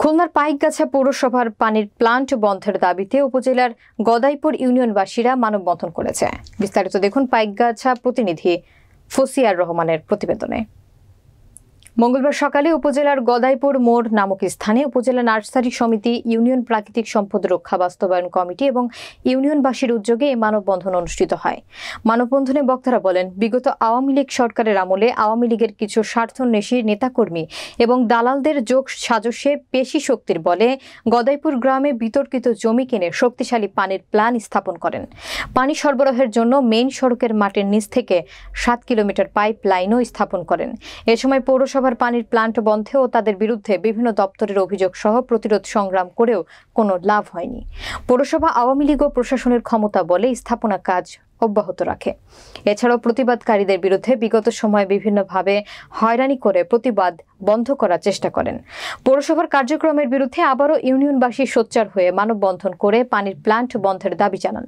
খুলনার পাইকগাছা পৌরসভার পানির প্লান্ট বন্ধের দাবিতে উপজেলার গদাইপুর ইউনিয়নবাসীরা মানববন্ধন করেছে বিস্তারিত দেখুন পাইকগাছা প্রতিনিধি ফসিয়ার রহমানের প্রতিবেদনে মঙ্গলবার সকালে উপজেলার গদাইপুর মোড় নামক স্থানে উপজেলা নার্সারি সমিতি ইউনিয়ন প্রাকৃতিক সম্পদ রক্ষা বাস্তবায়ন কমিটি এবং ইউনিয়নবাসীর উদ্যোগে এই মানববন্ধন অনুষ্ঠিত হয় মানববন্ধনে বক্তারা বলেন বিগত আওয়ামী লীগ সরকারের আমলে আওয়ামী লীগের কিছু স্বার্থন্বেষী নেতাকর্মী এবং দালালদের যোগ সাজসে পেশি শক্তির বলে গদাইপুর গ্রামে বিতর্কিত জমি কিনে শক্তিশালী পানির প্ল্যান স্থাপন করেন পানি সরবরাহের জন্য মেইন সড়কের মাটির নিচ থেকে সাত কিলোমিটার পাইপ লাইনও স্থাপন করেন এ সময় পৌরসভা পৌরসভার পানির প্লান্ট বন্ধে ও তাদের বিরুদ্ধে বিভিন্ন দপ্তরের অভিযোগ সহ প্রতিরোধ সংগ্রাম করেও কোনো লাভ হয়নি পৌরসভা আওয়ামী লীগ ও প্রশাসনের ক্ষমতা বলে স্থাপনা কাজ অব্যাহত রাখে এছাড়াও প্রতিবাদকারীদের বিরুদ্ধে বিগত সময়ে বিভিন্নভাবে হয়রানি করে প্রতিবাদ বন্ধ করার চেষ্টা করেন পৌরসভার কার্যক্রমের বিরুদ্ধে আবারও ইউনিয়নবাসী সোচ্চার হয়ে মানববন্ধন করে পানির প্লান্ট বন্ধের দাবি জানান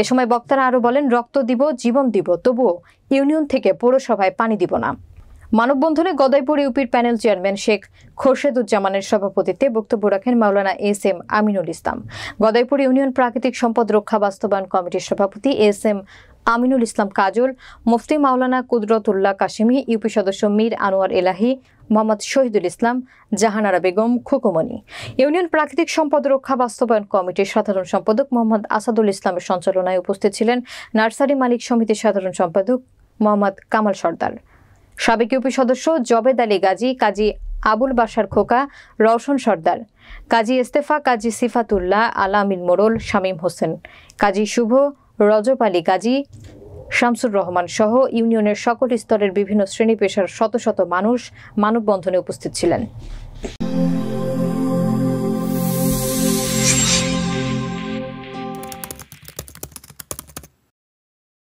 এ সময় বক্তারা আরও বলেন রক্ত দিব জীবন দিব তবুও ইউনিয়ন থেকে পৌরসভায় পানি দিব না মানববন্ধনে গদাইপুর ইউপির প্যানেল চেয়ারম্যান শেখ খোরশেদুজ্জামানের সভাপতিত্বে বক্তব্য রাখেন Maulana S M Aminul Islam Gadaipur union প্রাকৃতিক সম্পদ রক্ষা বাস্তবায়ন কমিটির সভাপতি S M Aminul Islam Kajal Mufti Maulana Kudratullah Kashimi UP সদস্য মীর আনোয়ার এলাহি মোহাম্মদ শহীদুল ইসলাম জাহানারা বেগম খোকুমণি ইউনিয়ন প্রাকৃতিক সম্পদ রক্ষা বাস্তবায়ন কমিটির সাধারণ সম্পাদক মোহাম্মদ আসাদুল ইসলামের সঞ্চালনায় উপস্থিত ছিলেন নার্সারি মালিক সমিতির সাধারণ সম্পাদক মোহাম্মদ কামাল সর্দার সাবেক ইউপি সদস্য জবেদ আলী গাজী কাজী আবুল বাসার খোকা রওশন সর্দার কাজী ইস্তেফা কাজী সিফাতুল্লাহ আলামিন মোরল শামীম হোসেন কাজী শুভ রজব আলী গাজী শামসুর রহমান সহ ইউনিয়নের সকল স্তরের বিভিন্ন শ্রেণী পেশার শত শত মানুষ মানববন্ধনে উপস্থিত ছিলেন